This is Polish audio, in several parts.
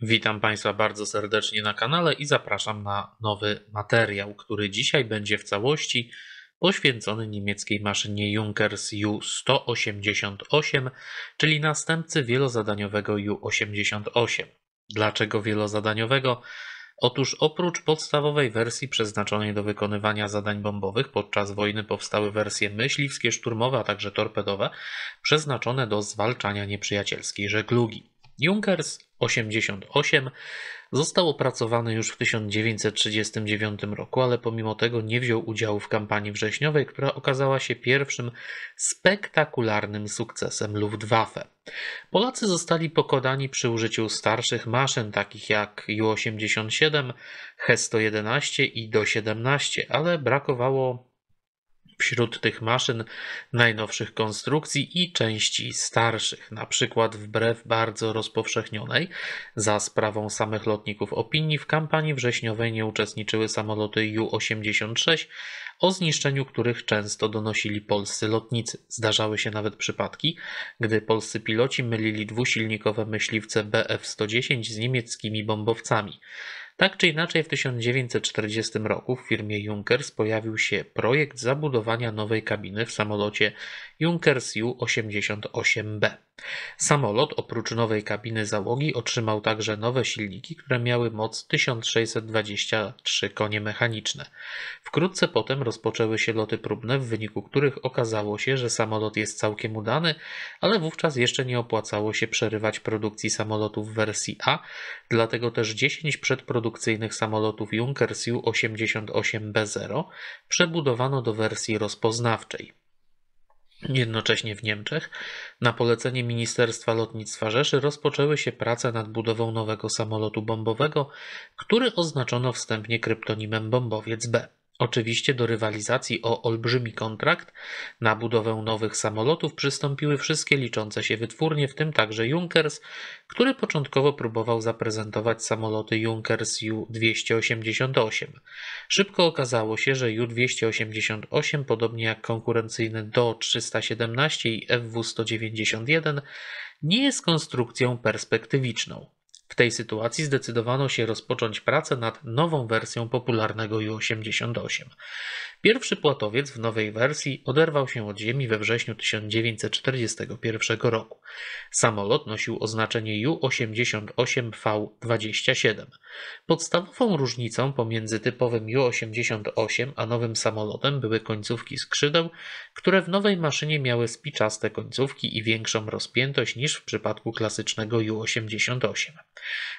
Witam Państwa bardzo serdecznie na kanale i zapraszam na nowy materiał, który dzisiaj będzie w całości poświęcony niemieckiej maszynie Junkers U-188, czyli następcy wielozadaniowego U-88. Dlaczego wielozadaniowego? Otóż oprócz podstawowej wersji przeznaczonej do wykonywania zadań bombowych podczas wojny powstały wersje myśliwskie, szturmowe, a także torpedowe, przeznaczone do zwalczania nieprzyjacielskiej żeglugi. Junkers 88 został opracowany już w 1939 roku, ale pomimo tego nie wziął udziału w kampanii wrześniowej, która okazała się pierwszym spektakularnym sukcesem Luftwaffe. Polacy zostali pokonani przy użyciu starszych maszyn, takich jak U-87, He-111 i Do-17, ale brakowało Wśród tych maszyn najnowszych konstrukcji i części starszych, na przykład wbrew bardzo rozpowszechnionej za sprawą samych lotników opinii w kampanii wrześniowej nie uczestniczyły samoloty U-86, o zniszczeniu których często donosili polscy lotnicy. Zdarzały się nawet przypadki, gdy polscy piloci mylili dwusilnikowe myśliwce BF-110 z niemieckimi bombowcami. Tak czy inaczej, w 1940 roku w firmie Junkers pojawił się projekt zabudowania nowej kabiny w samolocie Junkers U-88B. Samolot oprócz nowej kabiny załogi otrzymał także nowe silniki, które miały moc 1623 konie mechaniczne. Wkrótce potem rozpoczęły się loty próbne, w wyniku których okazało się, że samolot jest całkiem udany, ale wówczas jeszcze nie opłacało się przerywać produkcji samolotów wersji A, dlatego też 10 przedprodukcji produkcyjnych samolotów Junkers U-88B0 przebudowano do wersji rozpoznawczej. Jednocześnie w Niemczech, na polecenie Ministerstwa Lotnictwa Rzeszy, rozpoczęły się prace nad budową nowego samolotu bombowego, który oznaczono wstępnie kryptonimem bombowiec B. Oczywiście do rywalizacji o olbrzymi kontrakt na budowę nowych samolotów przystąpiły wszystkie liczące się wytwórnie, w tym także Junkers, który początkowo próbował zaprezentować samoloty Junkers ju 288 Szybko okazało się, że ju 288 podobnie jak konkurencyjny DO-317 i FW-191, nie jest konstrukcją perspektywiczną. W tej sytuacji zdecydowano się rozpocząć pracę nad nową wersją popularnego U-88. Pierwszy płatowiec w nowej wersji oderwał się od ziemi we wrześniu 1941 roku. Samolot nosił oznaczenie U-88V27. Podstawową różnicą pomiędzy typowym U-88 a nowym samolotem były końcówki skrzydeł, które w nowej maszynie miały spiczaste końcówki i większą rozpiętość niż w przypadku klasycznego U-88.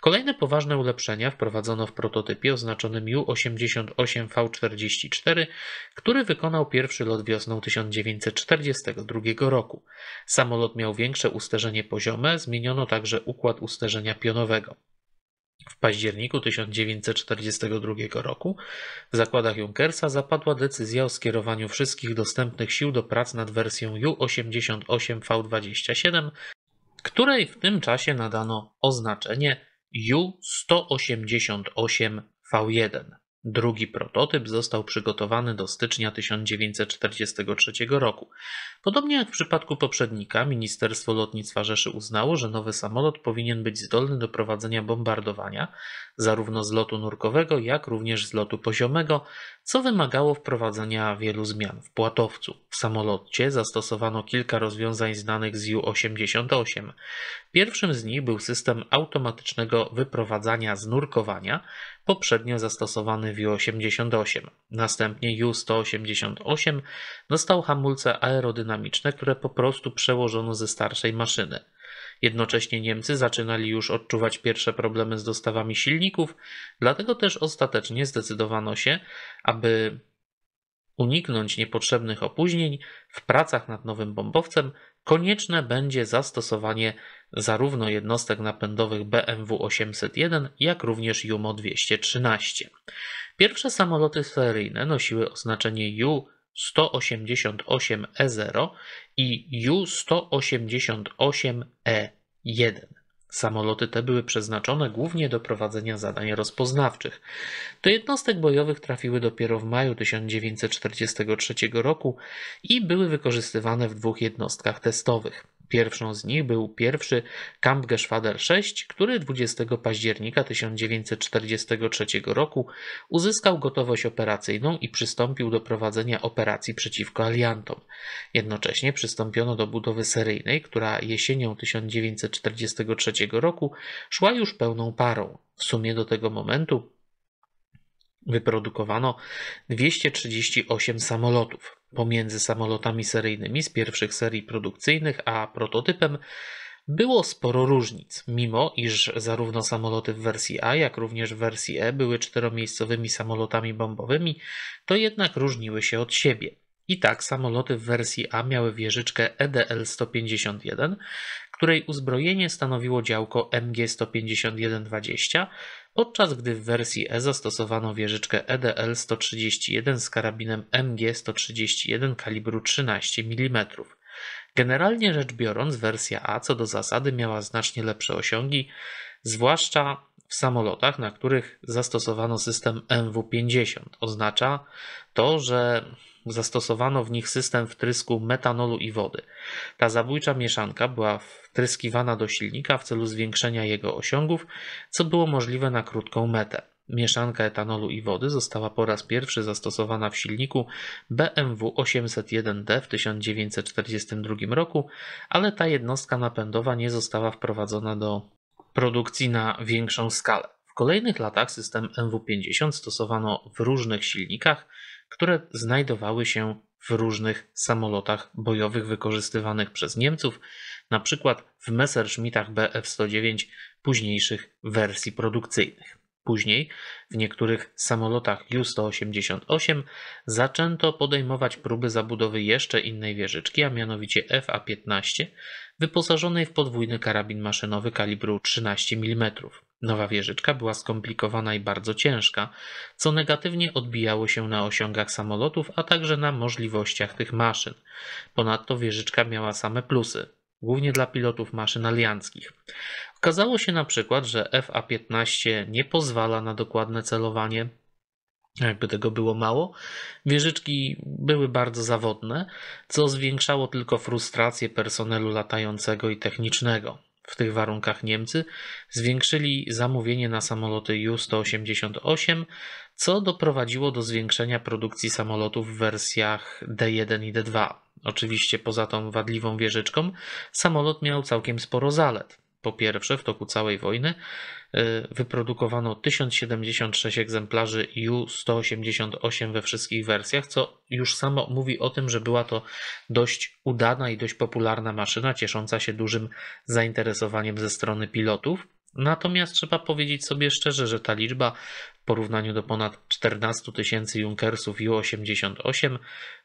Kolejne poważne ulepszenia wprowadzono w prototypie oznaczonym U-88V44, który wykonał pierwszy lot wiosną 1942 roku. Samolot miał większe usterzenie poziome, zmieniono także układ usterzenia pionowego. W październiku 1942 roku w zakładach Junkersa zapadła decyzja o skierowaniu wszystkich dostępnych sił do prac nad wersją U-88V27, której w tym czasie nadano oznaczenie U-188V1. Drugi prototyp został przygotowany do stycznia 1943 roku. Podobnie jak w przypadku poprzednika, Ministerstwo Lotnictwa Rzeszy uznało, że nowy samolot powinien być zdolny do prowadzenia bombardowania zarówno z lotu nurkowego, jak również z lotu poziomego, co wymagało wprowadzenia wielu zmian w płatowcu. W samolocie zastosowano kilka rozwiązań znanych z U-88. Pierwszym z nich był system automatycznego wyprowadzania z nurkowania, poprzednio zastosowany WI-88. Następnie U-188 dostał hamulce aerodynamiczne, które po prostu przełożono ze starszej maszyny. Jednocześnie Niemcy zaczynali już odczuwać pierwsze problemy z dostawami silników, dlatego też ostatecznie zdecydowano się, aby uniknąć niepotrzebnych opóźnień w pracach nad nowym bombowcem, konieczne będzie zastosowanie zarówno jednostek napędowych BMW 801, jak również JUMO 213. Pierwsze samoloty seryjne nosiły oznaczenie U 188E0 e i U 188E1. Samoloty te były przeznaczone głównie do prowadzenia zadań rozpoznawczych. Do jednostek bojowych trafiły dopiero w maju 1943 roku i były wykorzystywane w dwóch jednostkach testowych. Pierwszą z nich był pierwszy Geschwader 6, który 20 października 1943 roku uzyskał gotowość operacyjną i przystąpił do prowadzenia operacji przeciwko aliantom. Jednocześnie przystąpiono do budowy seryjnej, która jesienią 1943 roku szła już pełną parą. W sumie do tego momentu wyprodukowano 238 samolotów. Pomiędzy samolotami seryjnymi z pierwszych serii produkcyjnych a prototypem było sporo różnic, mimo iż zarówno samoloty w wersji A, jak również w wersji E były czteromiejscowymi samolotami bombowymi, to jednak różniły się od siebie. I tak samoloty w wersji A miały wieżyczkę e EDL-151, której uzbrojenie stanowiło działko MG-151-20, podczas gdy w wersji E zastosowano wieżyczkę e EDL-131 z karabinem MG-131 kalibru 13 mm. Generalnie rzecz biorąc, wersja A co do zasady miała znacznie lepsze osiągi, zwłaszcza w samolotach, na których zastosowano system MW-50. Oznacza to, że Zastosowano w nich system wtrysku metanolu i wody. Ta zabójcza mieszanka była wtryskiwana do silnika w celu zwiększenia jego osiągów, co było możliwe na krótką metę. Mieszanka etanolu i wody została po raz pierwszy zastosowana w silniku BMW 801D w 1942 roku, ale ta jednostka napędowa nie została wprowadzona do produkcji na większą skalę. W kolejnych latach system MW50 stosowano w różnych silnikach, które znajdowały się w różnych samolotach bojowych wykorzystywanych przez Niemców, na przykład w Messerschmittach Bf-109 późniejszych wersji produkcyjnych. Później w niektórych samolotach Ju-188 zaczęto podejmować próby zabudowy jeszcze innej wieżyczki, a mianowicie FA-15, wyposażonej w podwójny karabin maszynowy kalibru 13 mm. Nowa wieżyczka była skomplikowana i bardzo ciężka, co negatywnie odbijało się na osiągach samolotów, a także na możliwościach tych maszyn. Ponadto wieżyczka miała same plusy, głównie dla pilotów maszyn alianckich. Okazało się na przykład, że FA-15 nie pozwala na dokładne celowanie, jakby tego było mało. Wieżyczki były bardzo zawodne, co zwiększało tylko frustrację personelu latającego i technicznego w tych warunkach Niemcy zwiększyli zamówienie na samoloty Ju-188, co doprowadziło do zwiększenia produkcji samolotów w wersjach D1 i D2. Oczywiście poza tą wadliwą wieżyczką samolot miał całkiem sporo zalet. Po pierwsze, w toku całej wojny y, wyprodukowano 1076 egzemplarzy U-188 we wszystkich wersjach, co już samo mówi o tym, że była to dość udana i dość popularna maszyna, ciesząca się dużym zainteresowaniem ze strony pilotów. Natomiast trzeba powiedzieć sobie szczerze, że ta liczba w porównaniu do ponad 14 tysięcy Junkersów U-88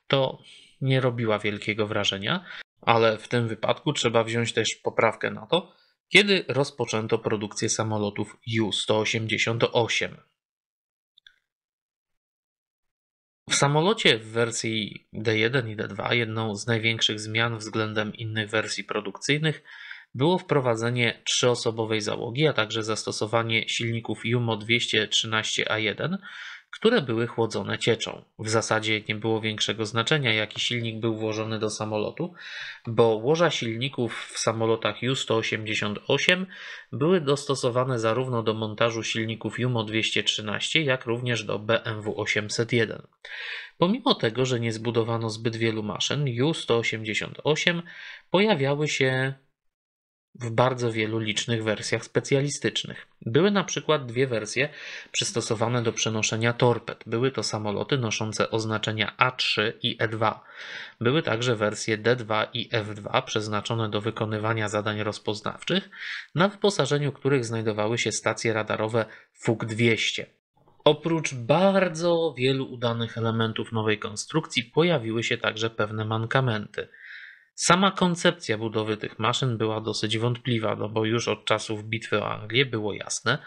to nie robiła wielkiego wrażenia, ale w tym wypadku trzeba wziąć też poprawkę na to, kiedy rozpoczęto produkcję samolotów u 188 W samolocie w wersji D1 i D2 jedną z największych zmian względem innych wersji produkcyjnych było wprowadzenie trzyosobowej załogi, a także zastosowanie silników JUMO 213A1, które były chłodzone cieczą. W zasadzie nie było większego znaczenia, jaki silnik był włożony do samolotu, bo łoża silników w samolotach Ju-188 były dostosowane zarówno do montażu silników Jumo-213, jak również do BMW 801. Pomimo tego, że nie zbudowano zbyt wielu maszyn, Ju-188 pojawiały się w bardzo wielu licznych wersjach specjalistycznych. Były na przykład dwie wersje przystosowane do przenoszenia torped. Były to samoloty noszące oznaczenia A3 i E2. Były także wersje D2 i F2 przeznaczone do wykonywania zadań rozpoznawczych, na wyposażeniu których znajdowały się stacje radarowe FUK-200. Oprócz bardzo wielu udanych elementów nowej konstrukcji pojawiły się także pewne mankamenty – Sama koncepcja budowy tych maszyn była dosyć wątpliwa, no bo już od czasów bitwy o Anglię było jasne,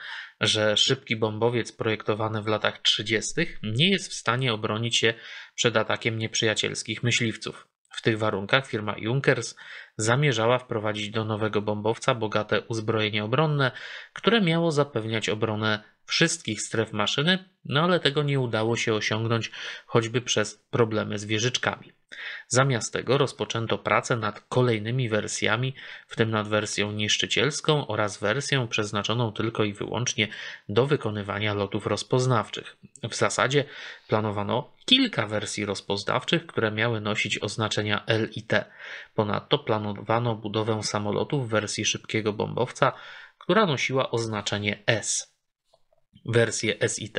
że szybki bombowiec projektowany w latach 30. nie jest w stanie obronić się przed atakiem nieprzyjacielskich myśliwców. W tych warunkach firma Junkers zamierzała wprowadzić do nowego bombowca bogate uzbrojenie obronne, które miało zapewniać obronę wszystkich stref maszyny, no ale tego nie udało się osiągnąć choćby przez problemy z wieżyczkami. Zamiast tego rozpoczęto pracę nad kolejnymi wersjami, w tym nad wersją niszczycielską oraz wersją przeznaczoną tylko i wyłącznie do wykonywania lotów rozpoznawczych. W zasadzie planowano kilka wersji rozpoznawczych, które miały nosić oznaczenia L i T. Ponadto planowano budowę samolotów w wersji szybkiego bombowca, która nosiła oznaczenie S. Wersje SIT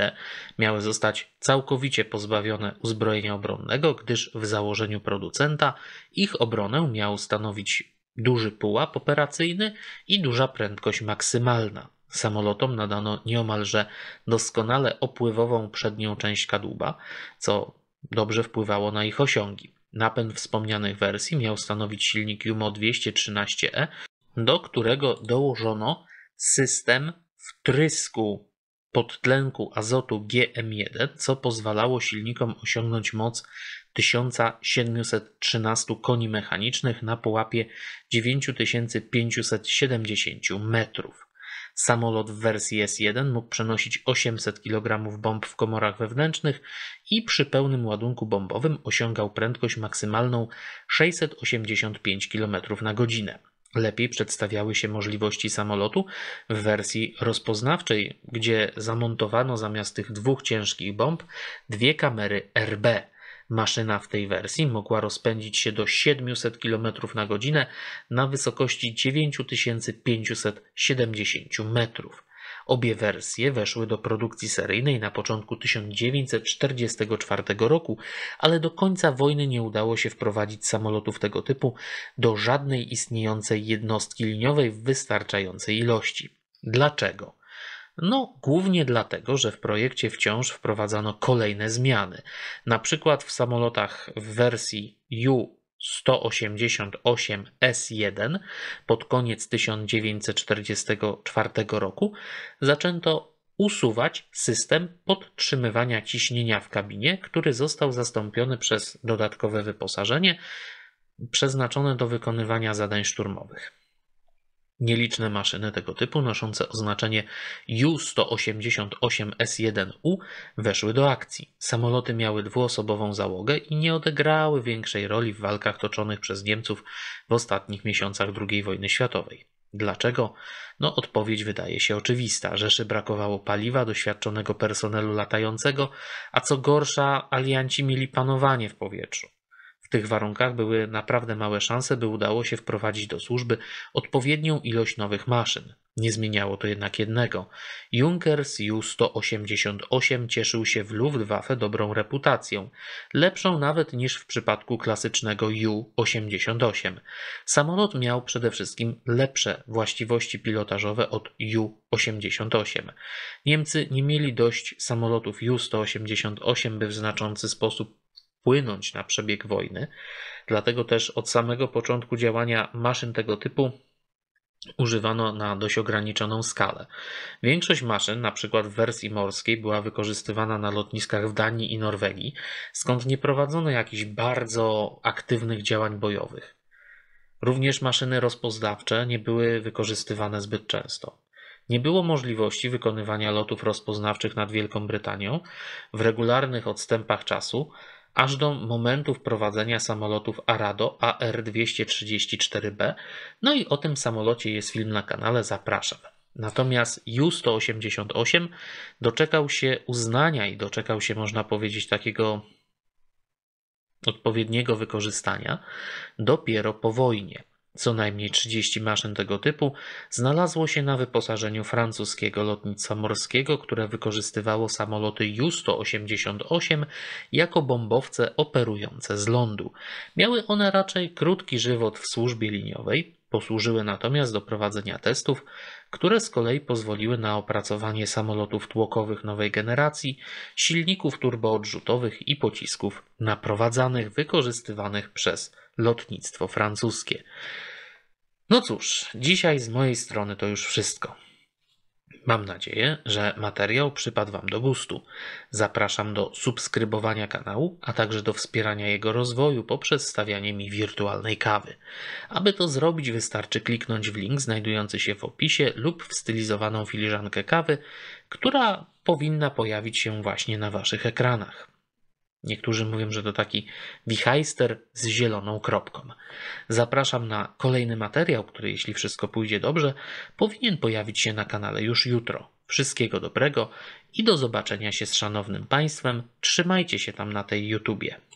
miały zostać całkowicie pozbawione uzbrojenia obronnego, gdyż w założeniu producenta ich obronę miał stanowić duży pułap operacyjny i duża prędkość maksymalna. Samolotom nadano nieomalże doskonale opływową przednią część kadłuba, co dobrze wpływało na ich osiągi. Napęd wspomnianych wersji miał stanowić silnik Jumo 213E, e, do którego dołożono system wtrysku podtlenku azotu GM1, co pozwalało silnikom osiągnąć moc 1713 koni mechanicznych na pułapie 9570 metrów. Samolot w wersji S1 mógł przenosić 800 kg bomb w komorach wewnętrznych i przy pełnym ładunku bombowym osiągał prędkość maksymalną 685 km na godzinę. Lepiej przedstawiały się możliwości samolotu w wersji rozpoznawczej, gdzie zamontowano zamiast tych dwóch ciężkich bomb dwie kamery RB. Maszyna w tej wersji mogła rozpędzić się do 700 km na godzinę na wysokości 9570 metrów. Obie wersje weszły do produkcji seryjnej na początku 1944 roku, ale do końca wojny nie udało się wprowadzić samolotów tego typu do żadnej istniejącej jednostki liniowej w wystarczającej ilości. Dlaczego? No, głównie dlatego, że w projekcie wciąż wprowadzano kolejne zmiany. Na przykład w samolotach w wersji U 188S1 pod koniec 1944 roku zaczęto usuwać system podtrzymywania ciśnienia w kabinie, który został zastąpiony przez dodatkowe wyposażenie przeznaczone do wykonywania zadań szturmowych. Nieliczne maszyny tego typu noszące oznaczenie U-188S1U weszły do akcji. Samoloty miały dwuosobową załogę i nie odegrały większej roli w walkach toczonych przez Niemców w ostatnich miesiącach II wojny światowej. Dlaczego? No, odpowiedź wydaje się oczywista. Rzeszy brakowało paliwa, doświadczonego personelu latającego, a co gorsza, alianci mieli panowanie w powietrzu. W tych warunkach były naprawdę małe szanse, by udało się wprowadzić do służby odpowiednią ilość nowych maszyn. Nie zmieniało to jednak jednego. Junkers Ju-188 cieszył się w Luftwaffe dobrą reputacją, lepszą nawet niż w przypadku klasycznego Ju-88. Samolot miał przede wszystkim lepsze właściwości pilotażowe od Ju-88. Niemcy nie mieli dość samolotów Ju-188, by w znaczący sposób wpłynąć na przebieg wojny. Dlatego też od samego początku działania maszyn tego typu używano na dość ograniczoną skalę. Większość maszyn, na przykład w wersji morskiej, była wykorzystywana na lotniskach w Danii i Norwegii, skąd nie prowadzono jakichś bardzo aktywnych działań bojowych. Również maszyny rozpoznawcze nie były wykorzystywane zbyt często. Nie było możliwości wykonywania lotów rozpoznawczych nad Wielką Brytanią w regularnych odstępach czasu, aż do momentu wprowadzenia samolotów Arado AR-234B. No i o tym samolocie jest film na kanale, zapraszam. Natomiast U-188 doczekał się uznania i doczekał się, można powiedzieć, takiego odpowiedniego wykorzystania dopiero po wojnie. Co najmniej 30 maszyn tego typu znalazło się na wyposażeniu francuskiego lotnictwa morskiego, które wykorzystywało samoloty Ju-188 jako bombowce operujące z lądu. Miały one raczej krótki żywot w służbie liniowej, posłużyły natomiast do prowadzenia testów, które z kolei pozwoliły na opracowanie samolotów tłokowych nowej generacji, silników turboodrzutowych i pocisków naprowadzanych wykorzystywanych przez lotnictwo francuskie. No cóż, dzisiaj z mojej strony to już wszystko. Mam nadzieję, że materiał przypadł Wam do gustu. Zapraszam do subskrybowania kanału, a także do wspierania jego rozwoju poprzez stawianie mi wirtualnej kawy. Aby to zrobić, wystarczy kliknąć w link znajdujący się w opisie lub w stylizowaną filiżankę kawy, która powinna pojawić się właśnie na Waszych ekranach. Niektórzy mówią, że to taki wichajster z zieloną kropką. Zapraszam na kolejny materiał, który, jeśli wszystko pójdzie dobrze, powinien pojawić się na kanale już jutro. Wszystkiego dobrego i do zobaczenia się z szanownym Państwem. Trzymajcie się tam na tej YouTubie.